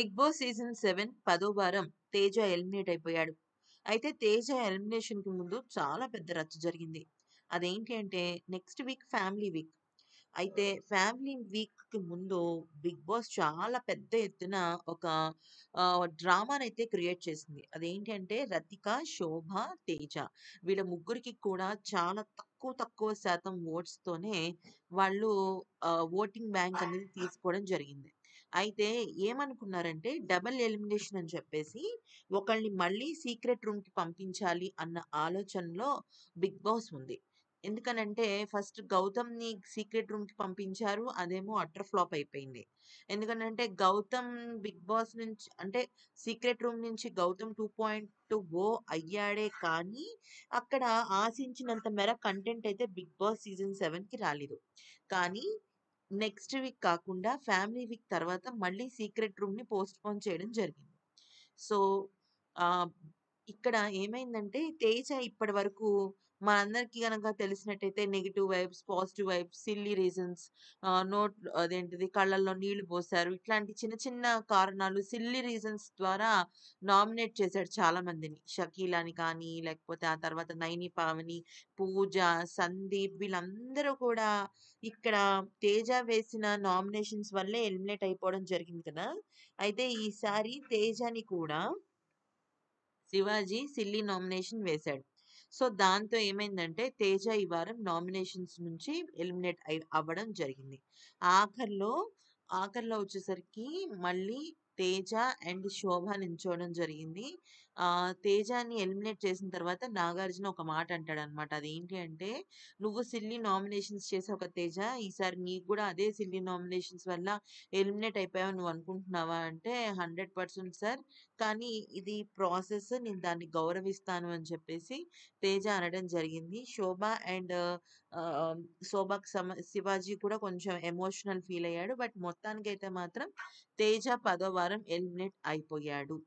big boss season seven పదో వారం Teja eliminate అయిపోయాడు అయితే తేజ ఎలిమినేషన్కి ముందు చాలా పెద్ద రచ్చ జరిగింది అదేంటి అంటే నెక్స్ట్ వీక్ ఫ్యామిలీ వీక్ అయితే ఫ్యామిలీ వీక్కి ముందు బిగ్ బాస్ చాలా పెద్ద ఎత్తున ఒక అయితే క్రియేట్ చేసింది అదేంటి అంటే రతిక శోభ తేజ వీళ్ళ ముగ్గురికి కూడా చాలా తక్కువ తక్కువ శాతం ఓట్స్తోనే వాళ్ళు ఓటింగ్ బ్యాంక్ అనేది తీసుకోవడం జరిగింది అయితే ఏమనుకున్నారంటే డబల్ ఎలిమినేషన్ అని చెప్పేసి ఒకళ్ళని మళ్ళీ సీక్రెట్ రూమ్కి పంపించాలి అన్న ఆలోచనలో బిగ్ బాస్ ఉంది ఎందుకనంటే ఫస్ట్ గౌతమ్ని సీక్రెట్ రూమ్కి పంపించారు అదేమో అట్ర ఫ్లాప్ అయిపోయింది ఎందుకనంటే గౌతమ్ బిగ్ బాస్ నుంచి అంటే సీక్రెట్ రూమ్ నుంచి Gautam two point two O అయ్యాడే కానీ అక్కడ ఆశించినంత మేర కంటెంట్ అయితే బిగ్ బాస్ సీజన్ సెవెన్కి రాలేదు కానీ నెక్స్ట్ వీక్ కాకుండా ఫ్యామిలీ వీక్ తర్వాత మళ్ళీ సీక్రెట్ రూమ్ని పోస్ట్పోన్ చేయడం జరిగింది సో ఇక్కడ ఏమైందంటే తేజ ఇప్పటి వరకు మనందరికీ కనుక తెలిసినట్టయితే negative vibes positive vibes silly reasons note అదేంటిది కళ్ళల్లో నీళ్లు పోసారు ఇట్లాంటి చిన్న చిన్న కారణాలు సిల్లీ రీజన్స్ ద్వారా నామినేట్ చేశాడు చాలా మందిని షకీలాని కానీ లేకపోతే ఆ తర్వాత నైని పావని పూజ సందీప్ వీళ్ళందరూ కూడా ఇక్కడ తేజ వేసిన నామినేషన్స్ వల్లే ఎలిమినేట్ అయిపోవడం జరిగింది కదా అయితే ఈసారి తేజని కూడా శివాజీ సిల్లీ నామినేషన్ వేశాడు సో దాంతో ఏమైందంటే తేజ ఈ వారం నామినేషన్స్ నుంచి ఎలిమినేట్ అవ్వడం జరిగింది ఆఖర్లో ఆఖర్లో వచ్చేసరికి మళ్ళీ తేజ అండ్ శోభ నించోవడం జరిగింది ఆ తేజాని ఎలిమినేట్ చేసిన తర్వాత నాగార్జున ఒక మాట అంటాడు అనమాట అదేంటి అంటే నువ్వు సిల్లీ నామినేషన్స్ చేసే ఒక తేజ ఈసారి నీకు కూడా అదే సిల్లీ నామినేషన్స్ వల్ల ఎలిమినేట్ అయిపోయావు నువ్వు అనుకుంటున్నావా అంటే హండ్రెడ్ పర్సెంట్ సార్ కానీ ఇది ప్రాసెస్ నేను దాన్ని గౌరవిస్తాను అని చెప్పేసి తేజ అనడం జరిగింది శోభ అండ్ శోభకు సమ శివాజీ కూడా కొంచెం ఎమోషనల్ ఫీల్ అయ్యాడు బట్ మొత్తానికైతే మాత్రం తేజ పదో వారం ఎలిమినేట్ అయిపోయాడు